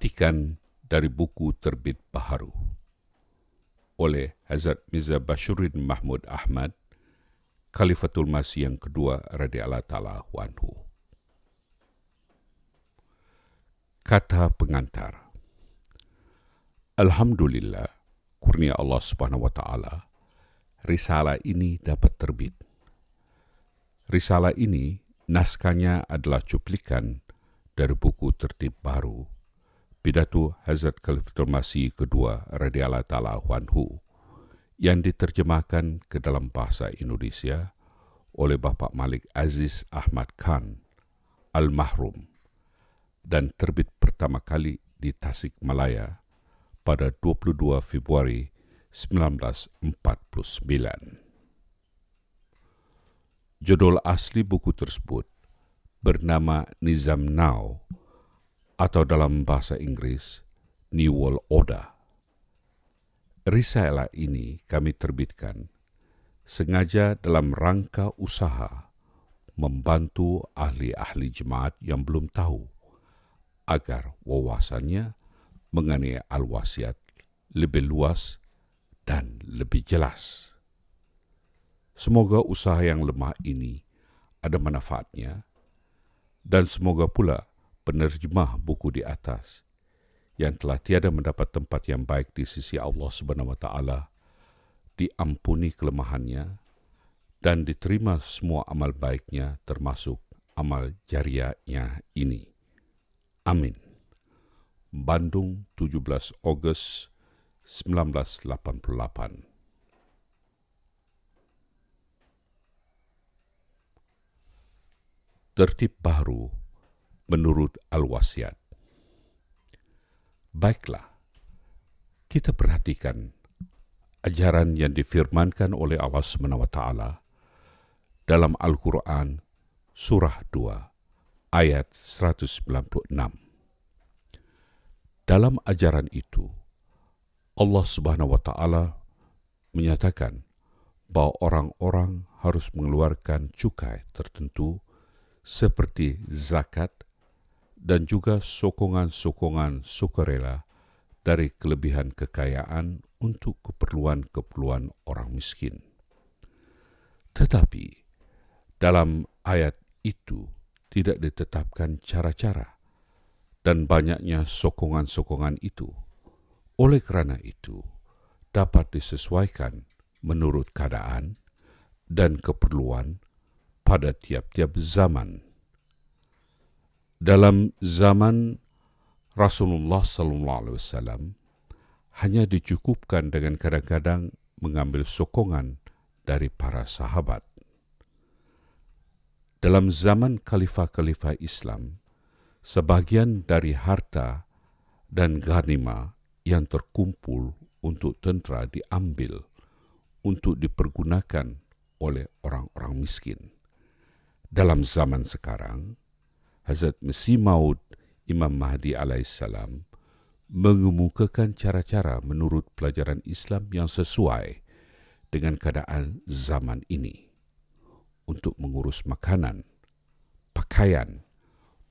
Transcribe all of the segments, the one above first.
Petikan dari buku terbit Baharu oleh Hazrat Mirza Bashurin Mahmud Ahmad, Khalifatul Masih yang kedua radhiyallahu taala anhu. Kata pengantar. Alhamdulillah, kurnia Allah Subhanahu wa taala, risalah ini dapat terbit. Risalah ini naskahnya adalah cuplikan dari buku tertib baru pidato Hazrat Khalifatul Masih kedua Radiallah Ta'ala Wanhu yang diterjemahkan ke dalam bahasa Indonesia oleh Bapak Malik Aziz Ahmad Khan Al-Mahrum dan terbit pertama kali di Tasik Malaya pada 22 Februari 1949. Judul asli buku tersebut bernama Nizam Now – atau dalam bahasa Inggris New World Order. Risalah ini kami terbitkan sengaja dalam rangka usaha membantu ahli-ahli jemaat yang belum tahu agar wawasannya mengenai al-wasiat lebih luas dan lebih jelas. Semoga usaha yang lemah ini ada manfaatnya dan semoga pula penerjemah buku di atas yang telah tiada mendapat tempat yang baik di sisi Allah Subhanahu wa taala diampuni kelemahannya dan diterima semua amal baiknya termasuk amal jariahnya ini. Amin. Bandung 17 Agustus 1988 Tertib baru menurut Al-Wasiat. Baiklah, kita perhatikan ajaran yang difirmankan oleh Allah Subhanahu wa taala dalam Al-Qur'an surah 2 ayat 196. Dalam ajaran itu Allah Subhanahu wa taala menyatakan bahwa orang-orang harus mengeluarkan cukai tertentu seperti zakat dan juga sokongan-sokongan sukarela dari kelebihan kekayaan untuk keperluan-keperluan orang miskin. Tetapi dalam ayat itu tidak ditetapkan cara-cara dan banyaknya sokongan-sokongan itu. Oleh karena itu, dapat disesuaikan menurut keadaan dan keperluan pada tiap-tiap zaman dalam zaman Rasulullah Sallallahu Alaihi Wasallam hanya dicukupkan dengan kadang-kadang mengambil sokongan dari para sahabat. Dalam zaman khalifah-khalifah Islam, sebagian dari harta dan ghanima yang terkumpul untuk tentara diambil untuk dipergunakan oleh orang-orang miskin. Dalam zaman sekarang, Hazrat Mesih Maud Imam Mahdi alaihissalam mengemukakan cara-cara menurut pelajaran Islam yang sesuai dengan keadaan zaman ini untuk mengurus makanan, pakaian,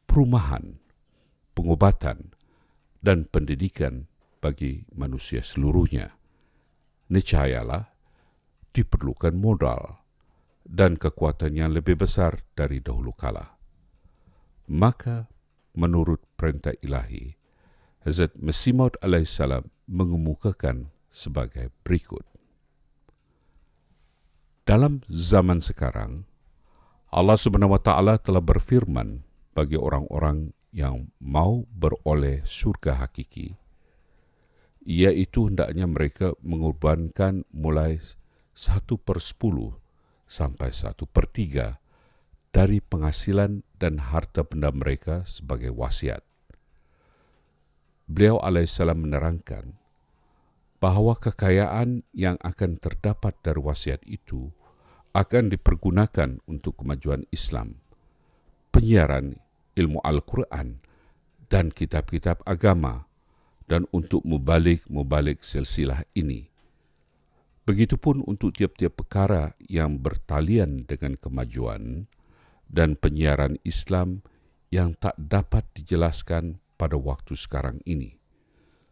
perumahan, pengobatan dan pendidikan bagi manusia seluruhnya. Nicayalah diperlukan modal dan kekuatan yang lebih besar dari dahulu kalah maka menurut perintah ilahi, Hazrat Masih Maud AS mengemukakan sebagai berikut. Dalam zaman sekarang, Allah Subhanahu telah berfirman bagi orang-orang yang mau beroleh surga hakiki, iaitu hendaknya mereka mengorbankan mulai satu per sepuluh sampai satu per tiga dari penghasilan dan harta benda mereka sebagai wasiat. Beliau alaihissalam menerangkan bahwa kekayaan yang akan terdapat dari wasiat itu akan dipergunakan untuk kemajuan Islam, penyiaran ilmu Al-Quran, dan kitab-kitab agama, dan untuk mubalik-mubalik silsilah ini. Begitupun untuk tiap-tiap perkara yang bertalian dengan kemajuan, dan penyiaran Islam yang tak dapat dijelaskan pada waktu sekarang ini.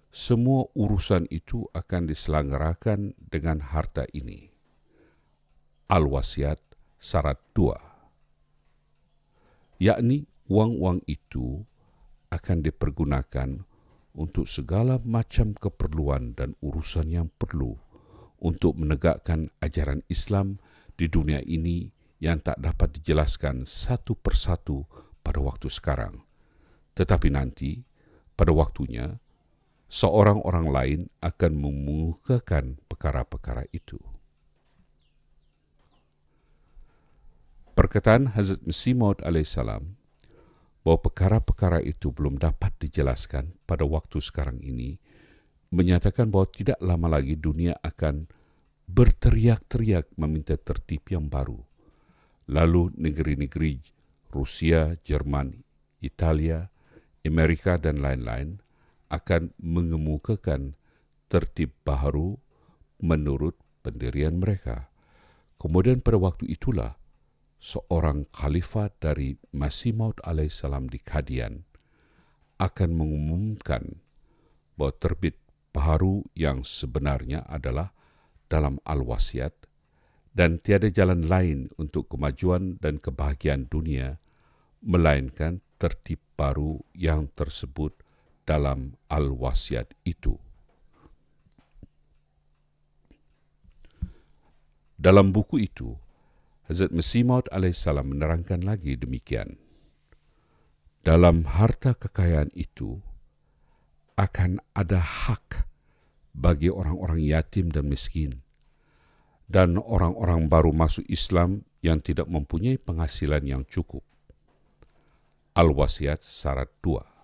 Semua urusan itu akan diselenggarakan dengan harta ini. Al-Wasiat Syarat 2 Yakni uang-uang itu akan dipergunakan untuk segala macam keperluan dan urusan yang perlu untuk menegakkan ajaran Islam di dunia ini yang tak dapat dijelaskan satu persatu pada waktu sekarang. Tetapi nanti, pada waktunya, seorang orang lain akan memukakan perkara-perkara itu. Perkataan Hazrat Mesih Maud alaihissalam bahwa perkara-perkara itu belum dapat dijelaskan pada waktu sekarang ini menyatakan bahwa tidak lama lagi dunia akan berteriak-teriak meminta tertib yang baru lalu negeri-negeri Rusia, Jerman, Italia, Amerika, dan lain-lain akan mengemukakan tertib baru menurut pendirian mereka. Kemudian pada waktu itulah seorang khalifah dari Masih alaihissalam di Kadian akan mengumumkan bahwa terbit baharu yang sebenarnya adalah dalam al-wasiat dan tiada jalan lain untuk kemajuan dan kebahagiaan dunia, melainkan tertib baru yang tersebut dalam al-wasiat itu. Dalam buku itu, Hazrat Mesih Maud alaihissalam menerangkan lagi demikian. Dalam harta kekayaan itu akan ada hak bagi orang-orang yatim dan miskin – dan orang-orang baru masuk Islam yang tidak mempunyai penghasilan yang cukup. Al-Wasiat syarat 2.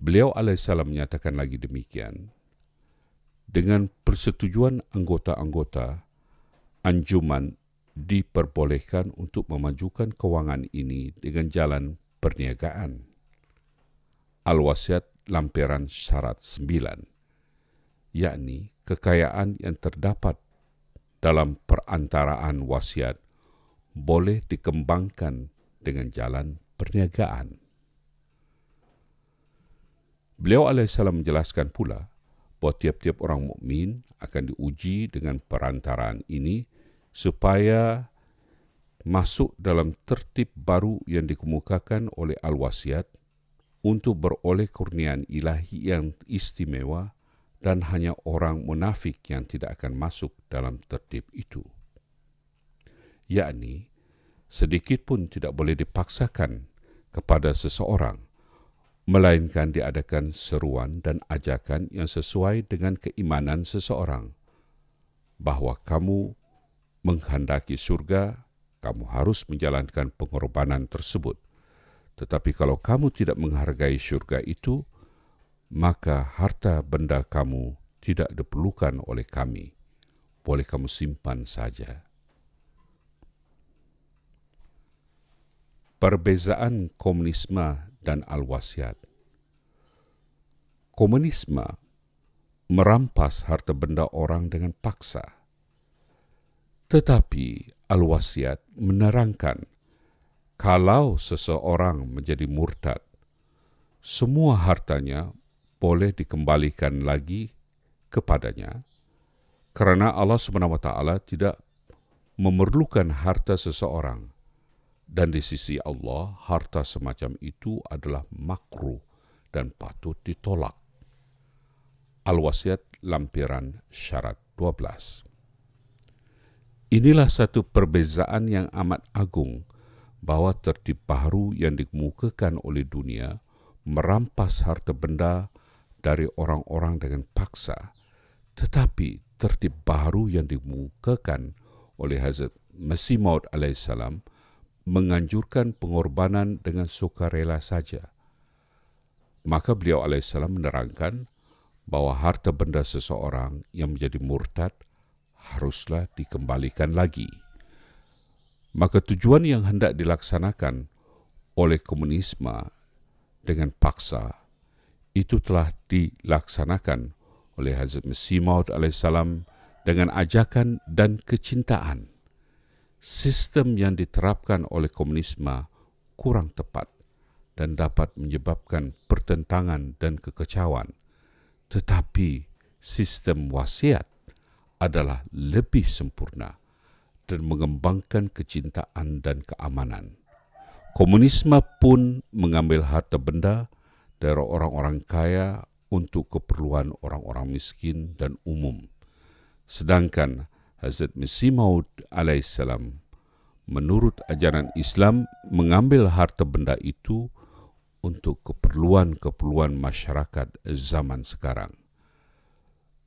Beliau alaihissalam menyatakan lagi demikian, dengan persetujuan anggota-anggota, anjuman diperbolehkan untuk memajukan keuangan ini dengan jalan perniagaan. Al-Wasiat lampiran syarat 9, yakni kekayaan yang terdapat dalam perantaraan wasiat boleh dikembangkan dengan jalan perniagaan. Beliau alaihissalam menjelaskan pula bahwa tiap-tiap orang mukmin akan diuji dengan perantaraan ini supaya masuk dalam tertib baru yang dikemukakan oleh al-wasiat untuk beroleh kurnian ilahi yang istimewa dan hanya orang munafik yang tidak akan masuk dalam tertib itu. Yakni, sedikit pun tidak boleh dipaksakan kepada seseorang, melainkan diadakan seruan dan ajakan yang sesuai dengan keimanan seseorang, bahwa kamu menghendaki surga, kamu harus menjalankan pengorbanan tersebut. Tetapi kalau kamu tidak menghargai surga itu, maka harta benda kamu tidak diperlukan oleh kami. Boleh kamu simpan saja. Perbezaan komunisme dan al-wasiat. Komunisme merampas harta benda orang dengan paksa. Tetapi al-wasiat menerangkan kalau seseorang menjadi murtad, semua hartanya boleh dikembalikan lagi kepadanya karena Allah Subhanahu wa taala tidak memerlukan harta seseorang dan di sisi Allah harta semacam itu adalah makruh dan patut ditolak. Al-Wasiat Lampiran Syarat 12 Inilah satu perbezaan yang amat agung bahwa tertib baru yang dikemukakan oleh dunia merampas harta benda dari orang-orang dengan paksa, tetapi tertib baru yang dimukakan oleh Hazrat Masih Maud alaihissalam menganjurkan pengorbanan dengan sukarela saja. Maka beliau alaihissalam menerangkan bahwa harta benda seseorang yang menjadi murtad haruslah dikembalikan lagi. Maka tujuan yang hendak dilaksanakan oleh komunisme dengan paksa itu telah dilaksanakan oleh Hazrat Mesih Maud alaihissalam dengan ajakan dan kecintaan. Sistem yang diterapkan oleh komunisme kurang tepat dan dapat menyebabkan pertentangan dan kekecauan. Tetapi sistem wasiat adalah lebih sempurna dan mengembangkan kecintaan dan keamanan. Komunisme pun mengambil harta benda dari orang-orang kaya untuk keperluan orang-orang miskin dan umum. Sedangkan Hazrat Mesih Maud alaihissalam menurut ajaran Islam mengambil harta benda itu untuk keperluan-keperluan masyarakat zaman sekarang.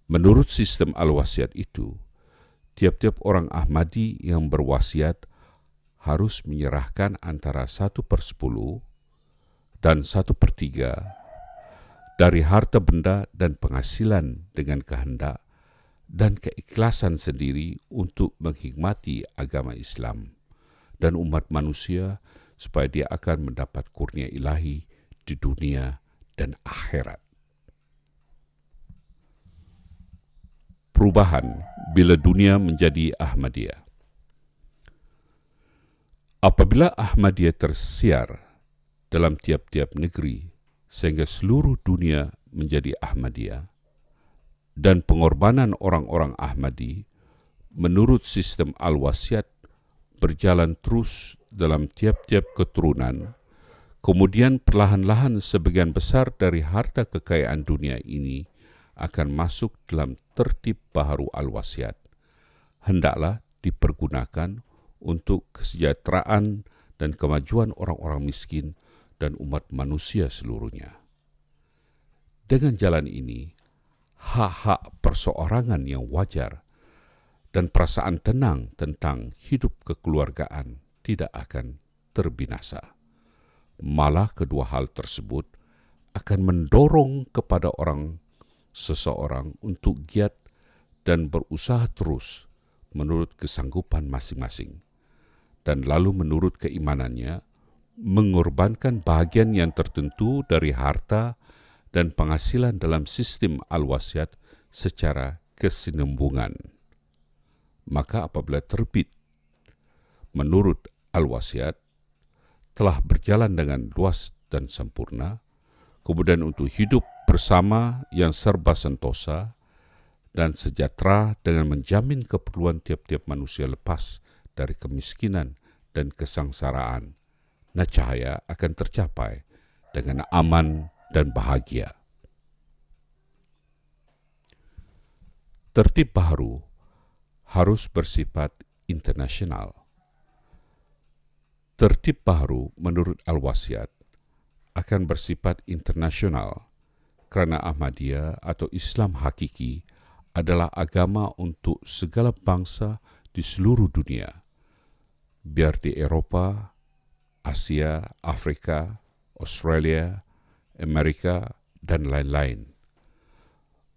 Menurut sistem al-wasiat itu, tiap-tiap orang Ahmadi yang berwasiat harus menyerahkan antara satu per sepuluh dan satu per tiga dari harta benda dan penghasilan dengan kehendak dan keikhlasan sendiri untuk menghikmati agama Islam dan umat manusia supaya dia akan mendapat kurnia ilahi di dunia dan akhirat. Perubahan bila dunia menjadi Ahmadiyah. Apabila Ahmadiyah tersiar dalam tiap-tiap negeri sehingga seluruh dunia menjadi Ahmadiyah dan pengorbanan orang-orang Ahmadi menurut sistem al-wasiat berjalan terus dalam tiap-tiap keturunan kemudian perlahan-lahan sebagian besar dari harta kekayaan dunia ini akan masuk dalam tertib baharu al-wasiat hendaklah dipergunakan untuk kesejahteraan dan kemajuan orang-orang miskin dan umat manusia seluruhnya. Dengan jalan ini, hak-hak perseorangan yang wajar dan perasaan tenang tentang hidup kekeluargaan tidak akan terbinasa. Malah kedua hal tersebut akan mendorong kepada orang seseorang untuk giat dan berusaha terus menurut kesanggupan masing-masing dan lalu menurut keimanannya mengorbankan bagian yang tertentu dari harta dan penghasilan dalam sistem al-wasiat secara kesinambungan. Maka apabila terbit menurut al-wasiat telah berjalan dengan luas dan sempurna, kemudian untuk hidup bersama yang serba sentosa dan sejahtera dengan menjamin keperluan tiap-tiap manusia lepas dari kemiskinan dan kesangsaraan. Nah, cahaya akan tercapai dengan aman dan bahagia. Tertib baru harus bersifat internasional. Tertib baru menurut Al-Wasiat akan bersifat internasional karena Ahmadiyah atau Islam hakiki adalah agama untuk segala bangsa di seluruh dunia, biar di Eropa, Asia, Afrika, Australia, Amerika, dan lain-lain.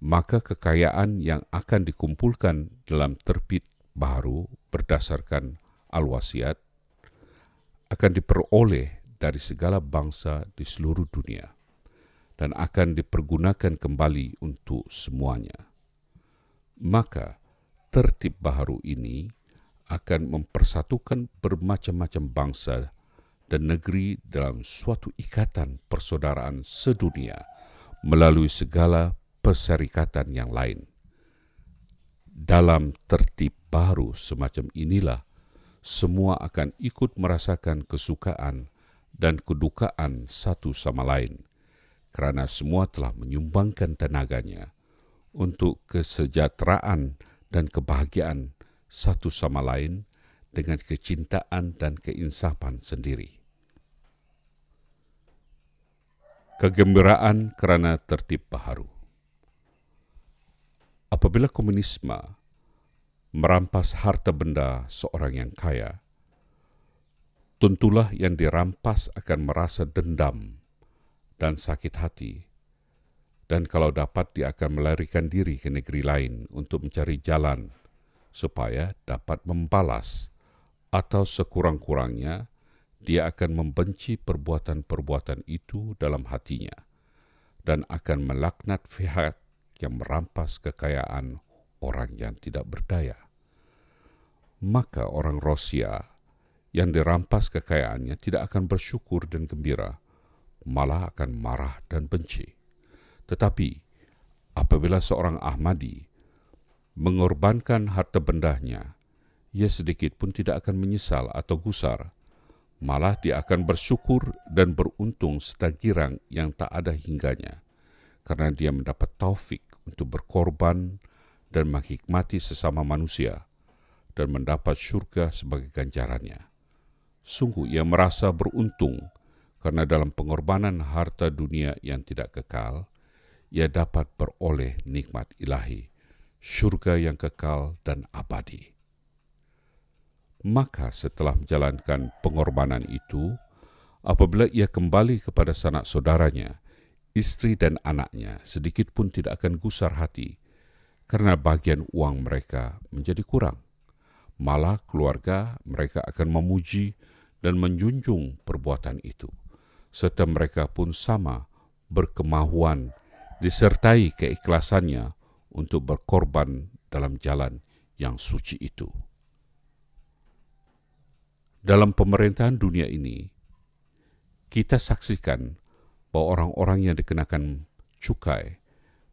Maka kekayaan yang akan dikumpulkan dalam terbit baru berdasarkan al-wasiat akan diperoleh dari segala bangsa di seluruh dunia dan akan dipergunakan kembali untuk semuanya. Maka tertib baru ini akan mempersatukan bermacam-macam bangsa dan negeri dalam suatu ikatan persaudaraan sedunia melalui segala perserikatan yang lain. Dalam tertib baru semacam inilah, semua akan ikut merasakan kesukaan dan kedukaan satu sama lain, karena semua telah menyumbangkan tenaganya untuk kesejahteraan dan kebahagiaan satu sama lain dengan kecintaan dan keinsapan sendiri. kegembiraan karena tertib baharu. Apabila komunisme merampas harta benda seorang yang kaya, tentulah yang dirampas akan merasa dendam dan sakit hati, dan kalau dapat dia akan melarikan diri ke negeri lain untuk mencari jalan supaya dapat membalas atau sekurang-kurangnya dia akan membenci perbuatan-perbuatan itu dalam hatinya dan akan melaknat pihak yang merampas kekayaan orang yang tidak berdaya. Maka orang Rusia yang dirampas kekayaannya tidak akan bersyukur dan gembira, malah akan marah dan benci. Tetapi apabila seorang Ahmadi mengorbankan harta bendahnya, ia sedikit pun tidak akan menyesal atau gusar, malah dia akan bersyukur dan beruntung serta girang yang tak ada hingganya, karena dia mendapat taufik untuk berkorban dan menghikmati sesama manusia, dan mendapat surga sebagai ganjarannya. Sungguh ia merasa beruntung karena dalam pengorbanan harta dunia yang tidak kekal, ia dapat beroleh nikmat ilahi, surga yang kekal dan abadi. Maka setelah menjalankan pengorbanan itu, apabila ia kembali kepada sanak saudaranya, istri dan anaknya sedikit pun tidak akan gusar hati karena bagian uang mereka menjadi kurang. Malah keluarga mereka akan memuji dan menjunjung perbuatan itu. Serta mereka pun sama berkemahuan disertai keikhlasannya untuk berkorban dalam jalan yang suci itu dalam pemerintahan dunia ini, kita saksikan bahwa orang-orang yang dikenakan cukai,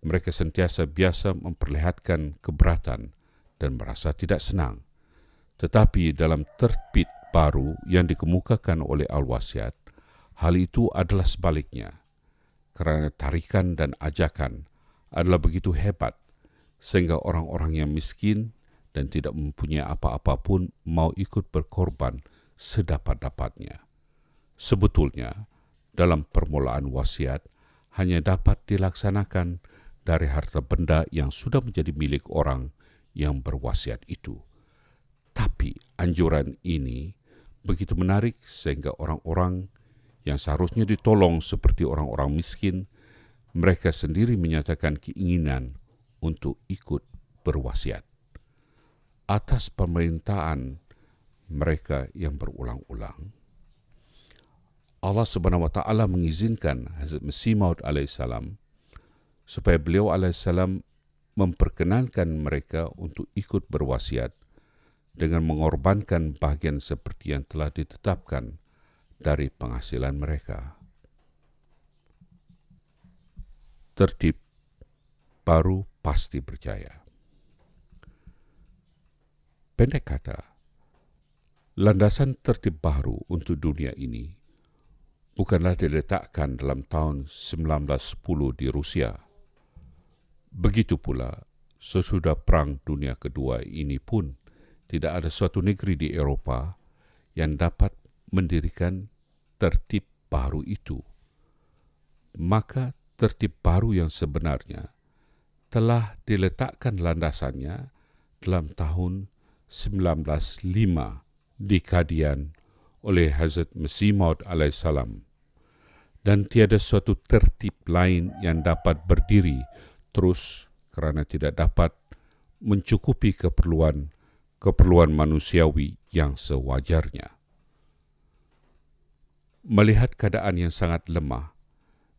mereka sentiasa biasa memperlihatkan keberatan dan merasa tidak senang. Tetapi dalam terbit baru yang dikemukakan oleh Al-Wasiat, hal itu adalah sebaliknya. Karena tarikan dan ajakan adalah begitu hebat, sehingga orang-orang yang miskin dan tidak mempunyai apa-apa pun mau ikut berkorban sedapat-dapatnya. Sebetulnya, dalam permulaan wasiat hanya dapat dilaksanakan dari harta benda yang sudah menjadi milik orang yang berwasiat itu. Tapi anjuran ini begitu menarik sehingga orang-orang yang seharusnya ditolong seperti orang-orang miskin, mereka sendiri menyatakan keinginan untuk ikut berwasiat. Atas pemerintahan mereka yang berulang-ulang. Allah Subhanahu wa taala mengizinkan Hazrat Mesih Maud alaihissalam supaya beliau alaihissalam memperkenankan mereka untuk ikut berwasiat dengan mengorbankan bagian seperti yang telah ditetapkan dari penghasilan mereka. Tertib baru pasti percaya. Pendek kata, Landasan tertib baru untuk dunia ini bukanlah diletakkan dalam tahun 1910 di Rusia. Begitu pula, sesudah Perang Dunia Kedua ini pun tidak ada suatu negeri di Eropa yang dapat mendirikan tertib baru itu. Maka tertib baru yang sebenarnya telah diletakkan landasannya dalam tahun 1905 di Kadian oleh Hazrat Mesih Maud alaihissalam. Dan tiada suatu tertib lain yang dapat berdiri terus kerana tidak dapat mencukupi keperluan keperluan manusiawi yang sewajarnya. Melihat keadaan yang sangat lemah,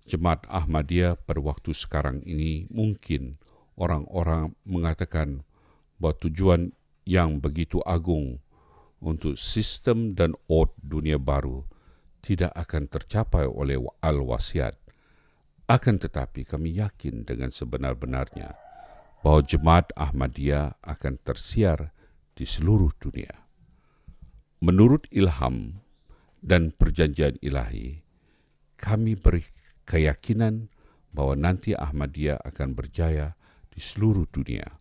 jemaat Ahmadiyah pada waktu sekarang ini mungkin orang-orang mengatakan bahwa tujuan yang begitu agung untuk sistem dan od dunia baru tidak akan tercapai oleh al-wasiat. Akan tetapi kami yakin dengan sebenar-benarnya bahwa jemaat Ahmadiyah akan tersiar di seluruh dunia. Menurut ilham dan perjanjian ilahi, kami beri keyakinan bahwa nanti Ahmadiyah akan berjaya di seluruh dunia.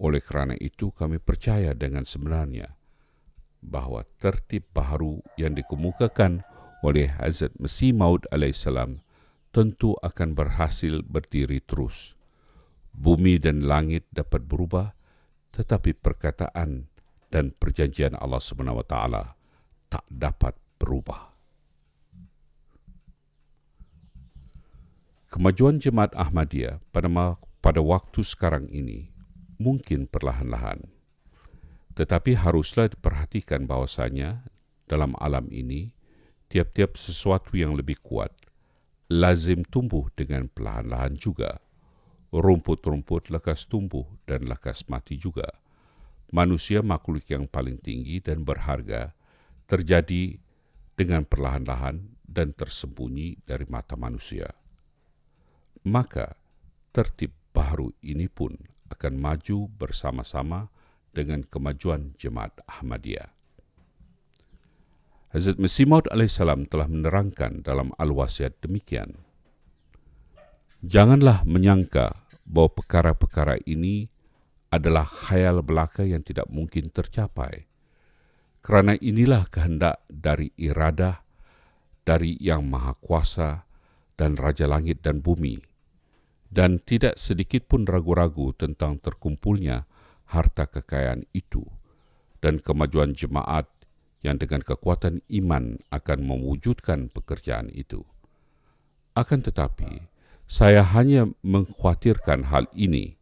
Oleh kerana itu kami percaya dengan sebenarnya bahwa tertib baru yang dikemukakan oleh Hazrat Mesih Maud alaihissalam tentu akan berhasil berdiri terus. Bumi dan langit dapat berubah, tetapi perkataan dan perjanjian Allah Subhanahu wa taala tak dapat berubah. Kemajuan jemaat Ahmadiyah pada pada waktu sekarang ini mungkin perlahan-lahan tetapi haruslah diperhatikan bahwasanya dalam alam ini tiap-tiap sesuatu yang lebih kuat lazim tumbuh dengan perlahan-lahan juga. Rumput-rumput lekas tumbuh dan lekas mati juga. Manusia makhluk yang paling tinggi dan berharga terjadi dengan perlahan-lahan dan tersembunyi dari mata manusia. Maka tertib baru ini pun akan maju bersama-sama dengan kemajuan jemaat Ahmadiyah. Hazrat Mesih Maud alaihissalam telah menerangkan dalam al-wasiat demikian. Janganlah menyangka bahwa perkara-perkara ini adalah khayal belaka yang tidak mungkin tercapai. Karena inilah kehendak dari iradah, dari yang maha kuasa, dan raja langit dan bumi. Dan tidak sedikit pun ragu-ragu tentang terkumpulnya harta kekayaan itu dan kemajuan jemaat yang dengan kekuatan iman akan mewujudkan pekerjaan itu. Akan tetapi, saya hanya mengkhawatirkan hal ini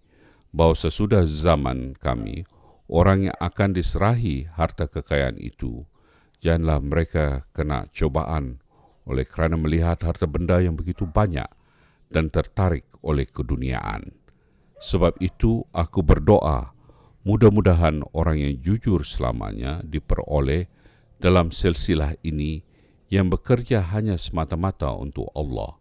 bahwa sesudah zaman kami, orang yang akan diserahi harta kekayaan itu, janganlah mereka kena cobaan oleh kerana melihat harta benda yang begitu banyak dan tertarik oleh keduniaan. Sebab itu aku berdoa Mudah-mudahan orang yang jujur selamanya diperoleh dalam silsilah ini yang bekerja hanya semata-mata untuk Allah.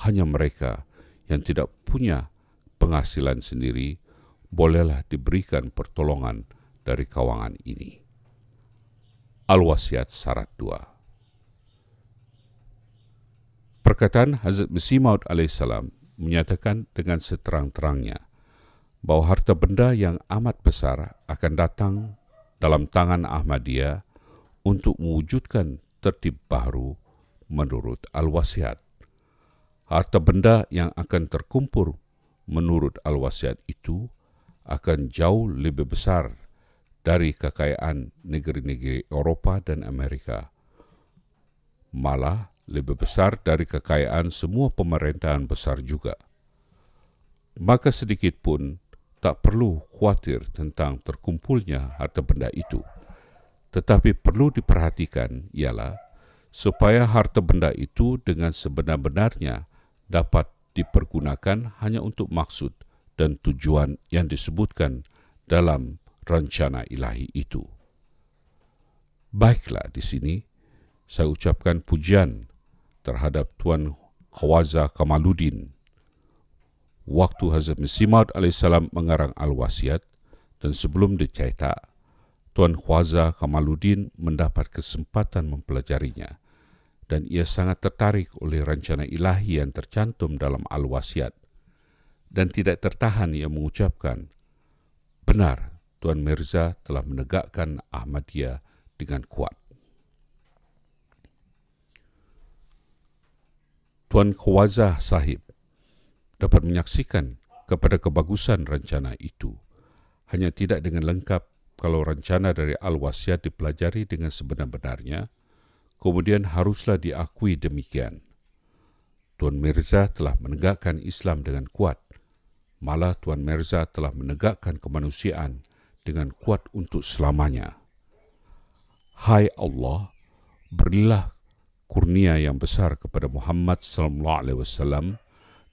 Hanya mereka yang tidak punya penghasilan sendiri bolehlah diberikan pertolongan dari kawangan ini. Al-Wasiat Syarat 2 Perkataan Hazrat Mesih Maud alaihissalam menyatakan dengan seterang-terangnya – bahwa harta benda yang amat besar akan datang dalam tangan Ahmadiyah untuk mewujudkan tertib baru menurut Al-Wasiat. Harta benda yang akan terkumpul menurut Al-Wasiat itu akan jauh lebih besar dari kekayaan negeri-negeri Eropa dan Amerika. Malah lebih besar dari kekayaan semua pemerintahan besar juga. Maka sedikit pun tak perlu khawatir tentang terkumpulnya harta benda itu. Tetapi perlu diperhatikan ialah supaya harta benda itu dengan sebenar-benarnya dapat dipergunakan hanya untuk maksud dan tujuan yang disebutkan dalam rencana ilahi itu. Baiklah di sini saya ucapkan pujian terhadap Tuan Khawazah Kamaluddin waktu Hazrat Mesih alaihissalam mengarang Al-Wasiat dan sebelum dicetak, Tuan Khwaza Kamaluddin mendapat kesempatan mempelajarinya dan ia sangat tertarik oleh rencana ilahi yang tercantum dalam Al-Wasiat dan tidak tertahan ia mengucapkan, benar Tuan Mirza telah menegakkan Ahmadiyah dengan kuat. Tuan Khwaza sahib dapat menyaksikan kepada kebagusan rencana itu. Hanya tidak dengan lengkap kalau rencana dari Al-Wasiat dipelajari dengan sebenar-benarnya, kemudian haruslah diakui demikian. Tuan Mirza telah menegakkan Islam dengan kuat. Malah Tuan Mirza telah menegakkan kemanusiaan dengan kuat untuk selamanya. Hai Allah, berilah kurnia yang besar kepada Muhammad sallallahu alaihi wasallam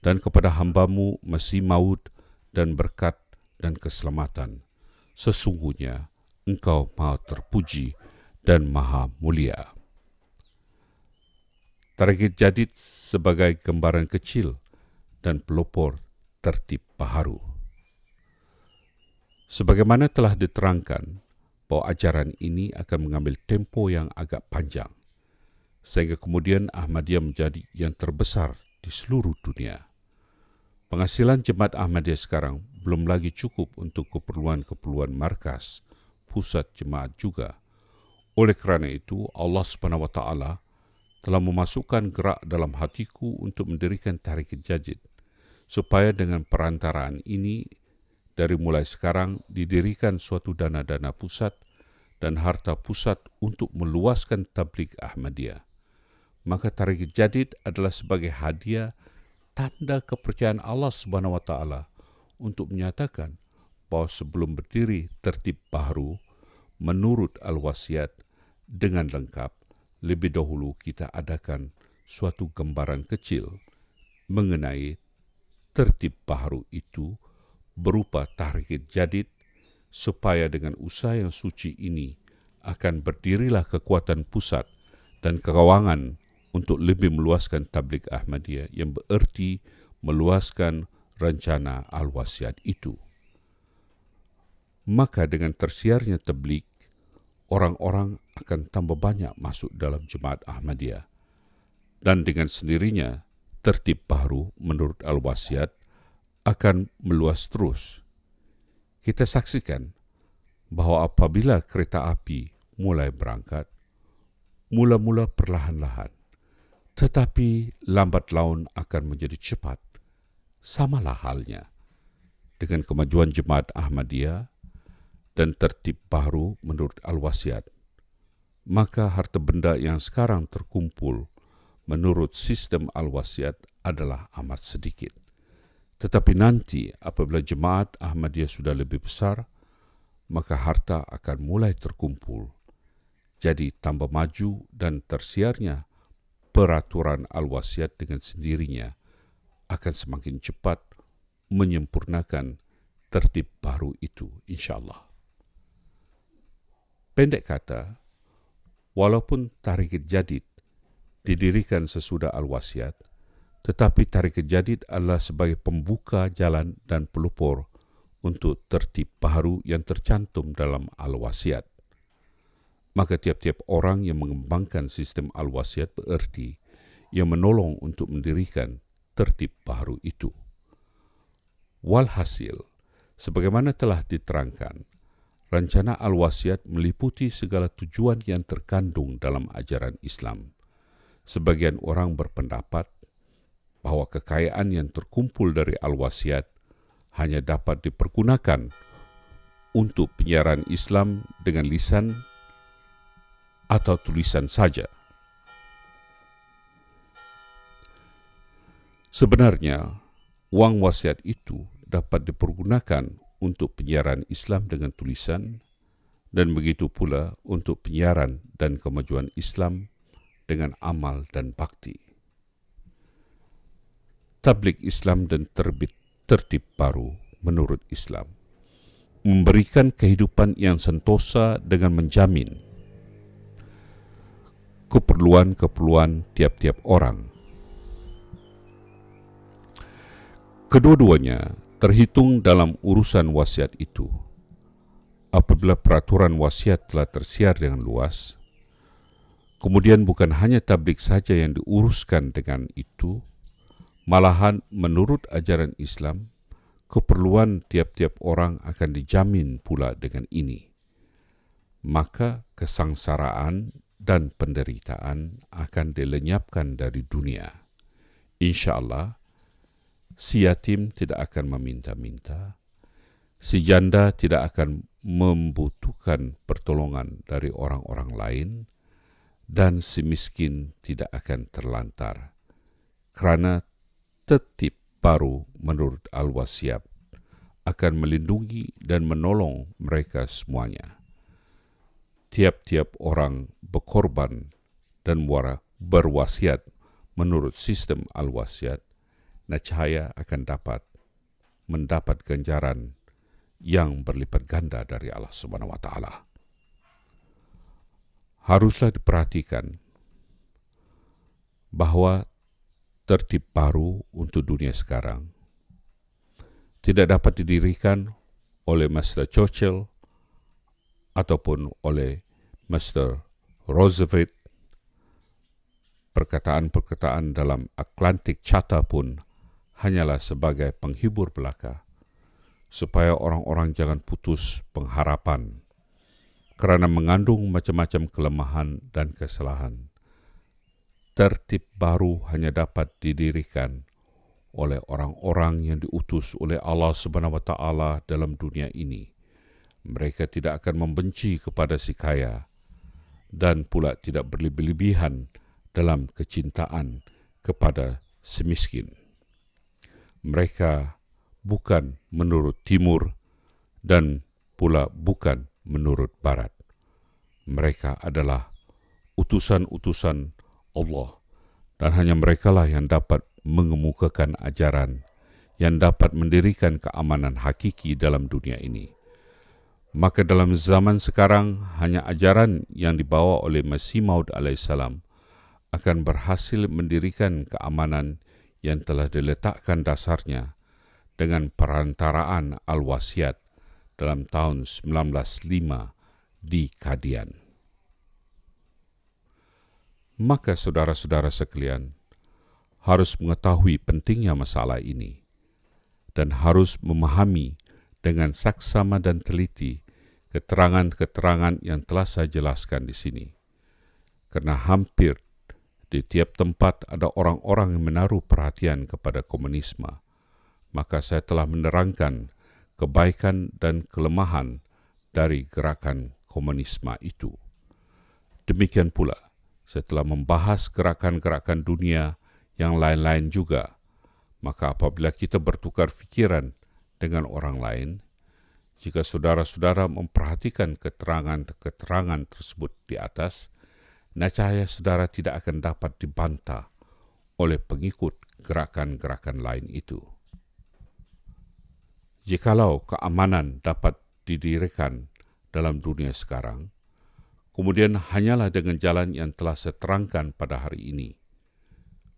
dan kepada hambamu Mesih maut dan berkat dan keselamatan. Sesungguhnya engkau maha terpuji dan maha mulia. Target Jadid sebagai gambaran kecil dan pelopor tertib baharu. Sebagaimana telah diterangkan bahwa ajaran ini akan mengambil tempo yang agak panjang, sehingga kemudian Ahmadiyah menjadi yang terbesar di seluruh dunia. Penghasilan jemaat Ahmadiyah sekarang belum lagi cukup untuk keperluan-keperluan markas, pusat jemaat juga. Oleh kerana itu, Allah Subhanahu wa taala telah memasukkan gerak dalam hatiku untuk mendirikan tarik jajid supaya dengan perantaraan ini dari mulai sekarang didirikan suatu dana-dana pusat dan harta pusat untuk meluaskan tablik Ahmadiyah. Maka tarik jadid adalah sebagai hadiah tanda kepercayaan Allah Subhanahu wa taala untuk menyatakan bahwa sebelum berdiri tertib baru menurut al-wasiat dengan lengkap lebih dahulu kita adakan suatu gambaran kecil mengenai tertib baru itu berupa target jadid supaya dengan usaha yang suci ini akan berdirilah kekuatan pusat dan kekawangan untuk lebih meluaskan tablik Ahmadiyah yang bererti meluaskan rencana al-wasiat itu. Maka dengan tersiarnya tablik, orang-orang akan tambah banyak masuk dalam jemaat Ahmadiyah. Dan dengan sendirinya, tertib baru menurut al-wasiat akan meluas terus. Kita saksikan bahwa apabila kereta api mulai berangkat, mula-mula perlahan-lahan tetapi lambat laun akan menjadi cepat. Samalah halnya dengan kemajuan jemaat Ahmadiyah dan tertib baru menurut Al-Wasiat. Maka harta benda yang sekarang terkumpul menurut sistem Al-Wasiat adalah amat sedikit. Tetapi nanti apabila jemaat Ahmadiyah sudah lebih besar, maka harta akan mulai terkumpul. Jadi tambah maju dan tersiarnya peraturan al-wasiat dengan sendirinya akan semakin cepat menyempurnakan tertib baru itu insyaallah. Pendek kata, walaupun tarikh jadid didirikan sesudah al-wasiat, tetapi tarikh jadid adalah sebagai pembuka jalan dan pelopor untuk tertib baru yang tercantum dalam al-wasiat. Maka tiap-tiap orang yang mengembangkan sistem al-wasiat berarti yang menolong untuk mendirikan tertib baru itu. Walhasil, sebagaimana telah diterangkan, rencana al-wasiat meliputi segala tujuan yang terkandung dalam ajaran Islam. Sebagian orang berpendapat bahwa kekayaan yang terkumpul dari al-wasiat hanya dapat dipergunakan untuk penyiaran Islam dengan lisan atau tulisan saja. Sebenarnya, wang wasiat itu dapat dipergunakan untuk penyiaran Islam dengan tulisan dan begitu pula untuk penyiaran dan kemajuan Islam dengan amal dan bakti. Tablik Islam dan terbit tertib baru menurut Islam memberikan kehidupan yang sentosa dengan menjamin keperluan-keperluan tiap-tiap orang. Kedua-duanya terhitung dalam urusan wasiat itu. Apabila peraturan wasiat telah tersiar dengan luas, kemudian bukan hanya tablik saja yang diuruskan dengan itu, malahan menurut ajaran Islam, keperluan tiap-tiap orang akan dijamin pula dengan ini. Maka kesangsaraan dan penderitaan akan dilenyapkan dari dunia. Insya Allah, si yatim tidak akan meminta-minta, si janda tidak akan membutuhkan pertolongan dari orang-orang lain, dan si miskin tidak akan terlantar. Karena tertib baru menurut Al-Wasiab akan melindungi dan menolong mereka semuanya tiap-tiap orang berkorban dan muara berwasiat menurut sistem al-wasiat, nah cahaya akan dapat mendapat ganjaran yang berlipat ganda dari Allah Subhanahu wa taala. Haruslah diperhatikan bahwa tertib baru untuk dunia sekarang tidak dapat didirikan oleh Master Churchill ataupun oleh Mr. Roosevelt. Perkataan-perkataan dalam Atlantic Charter pun hanyalah sebagai penghibur belaka, supaya orang-orang jangan putus pengharapan kerana mengandung macam-macam kelemahan dan kesalahan. Tertib baru hanya dapat didirikan oleh orang-orang yang diutus oleh Allah Subhanahu wa taala dalam dunia ini mereka tidak akan membenci kepada si kaya dan pula tidak berlebih-lebihan dalam kecintaan kepada si miskin. Mereka bukan menurut timur dan pula bukan menurut barat. Mereka adalah utusan-utusan Allah dan hanya merekalah yang dapat mengemukakan ajaran yang dapat mendirikan keamanan hakiki dalam dunia ini. Maka dalam zaman sekarang hanya ajaran yang dibawa oleh Masih Maud alaihissalam akan berhasil mendirikan keamanan yang telah diletakkan dasarnya dengan perantaraan al-wasiat dalam tahun 1905 di Kadian. Maka saudara-saudara sekalian harus mengetahui pentingnya masalah ini dan harus memahami dengan saksama dan teliti keterangan-keterangan yang telah saya jelaskan di sini. Karena hampir di tiap tempat ada orang-orang yang menaruh perhatian kepada komunisme, maka saya telah menerangkan kebaikan dan kelemahan dari gerakan komunisme itu. Demikian pula, saya telah membahas gerakan-gerakan dunia yang lain-lain juga, maka apabila kita bertukar pikiran dengan orang lain, jika saudara-saudara memperhatikan keterangan-keterangan tersebut di atas, nacaya saudara tidak akan dapat dibantah oleh pengikut gerakan-gerakan lain itu. Jikalau keamanan dapat didirikan dalam dunia sekarang, kemudian hanyalah dengan jalan yang telah seterangkan pada hari ini.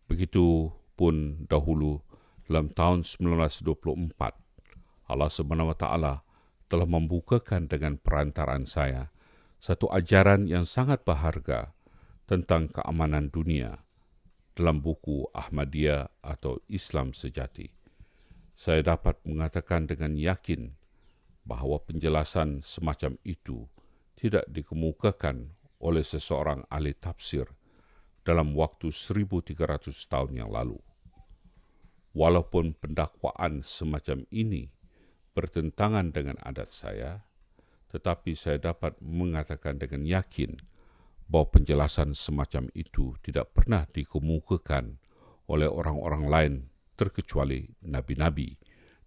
Begitu pun dahulu dalam tahun 1924, Allah Subhanahu wa taala telah membukakan dengan perantaraan saya satu ajaran yang sangat berharga tentang keamanan dunia dalam buku Ahmadiyah atau Islam Sejati. Saya dapat mengatakan dengan yakin bahawa penjelasan semacam itu tidak dikemukakan oleh seseorang ahli tafsir dalam waktu 1300 tahun yang lalu. Walaupun pendakwaan semacam ini bertentangan dengan adat saya, tetapi saya dapat mengatakan dengan yakin bahwa penjelasan semacam itu tidak pernah dikemukakan oleh orang-orang lain terkecuali nabi-nabi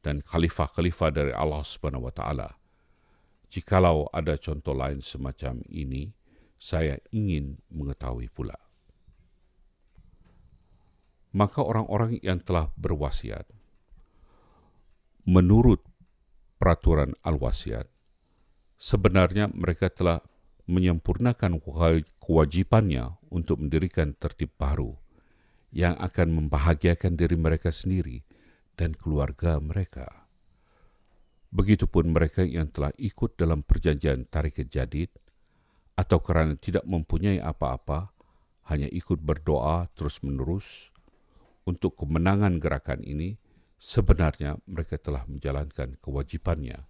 dan khalifah-khalifah dari Allah Subhanahu wa taala. Jikalau ada contoh lain semacam ini, saya ingin mengetahui pula. Maka orang-orang yang telah berwasiat menurut peraturan al-wasiat. Sebenarnya mereka telah menyempurnakan kewajibannya untuk mendirikan tertib baru yang akan membahagiakan diri mereka sendiri dan keluarga mereka. Begitupun mereka yang telah ikut dalam perjanjian tarik jadid atau kerana tidak mempunyai apa-apa, hanya ikut berdoa terus-menerus untuk kemenangan gerakan ini, sebenarnya mereka telah menjalankan kewajibannya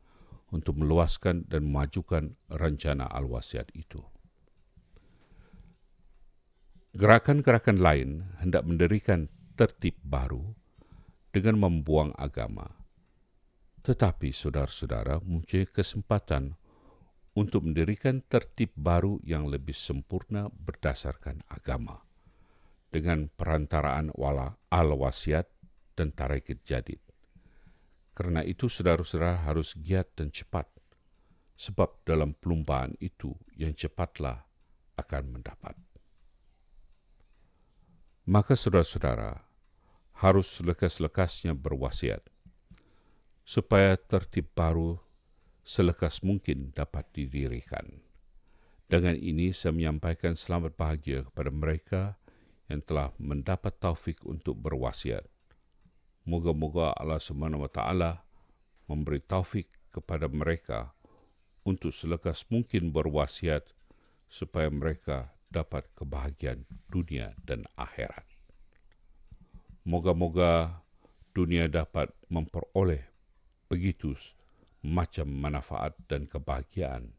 untuk meluaskan dan memajukan rencana al-wasiat itu. Gerakan-gerakan lain hendak mendirikan tertib baru dengan membuang agama. Tetapi saudara-saudara muncul kesempatan untuk mendirikan tertib baru yang lebih sempurna berdasarkan agama. Dengan perantaraan wala al-wasiat dan Tarekit Jadid. Karena itu saudara-saudara harus giat dan cepat, sebab dalam pelumpaan itu yang cepatlah akan mendapat. Maka saudara-saudara harus lekas-lekasnya berwasiat, supaya tertib baru selekas mungkin dapat didirikan. Dengan ini saya menyampaikan selamat bahagia kepada mereka yang telah mendapat taufik untuk berwasiat Moga-moga Allah Subhanahu wa taala memberi taufik kepada mereka untuk selekas mungkin berwasiat supaya mereka dapat kebahagiaan dunia dan akhirat. Moga-moga dunia dapat memperoleh begitu macam manfaat dan kebahagiaan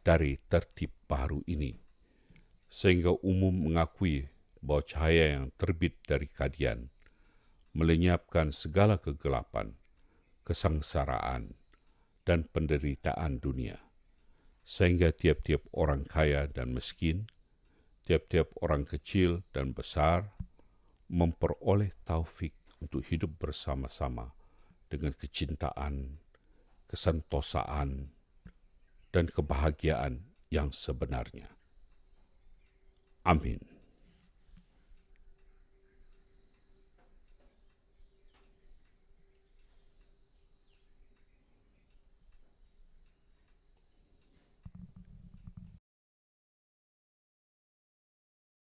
dari tertib baru ini, sehingga umum mengakui bahwa cahaya yang terbit dari kadian melenyapkan segala kegelapan, kesengsaraan, dan penderitaan dunia, sehingga tiap-tiap orang kaya dan miskin, tiap-tiap orang kecil dan besar, memperoleh taufik untuk hidup bersama-sama dengan kecintaan, kesentosaan, dan kebahagiaan yang sebenarnya. Amin.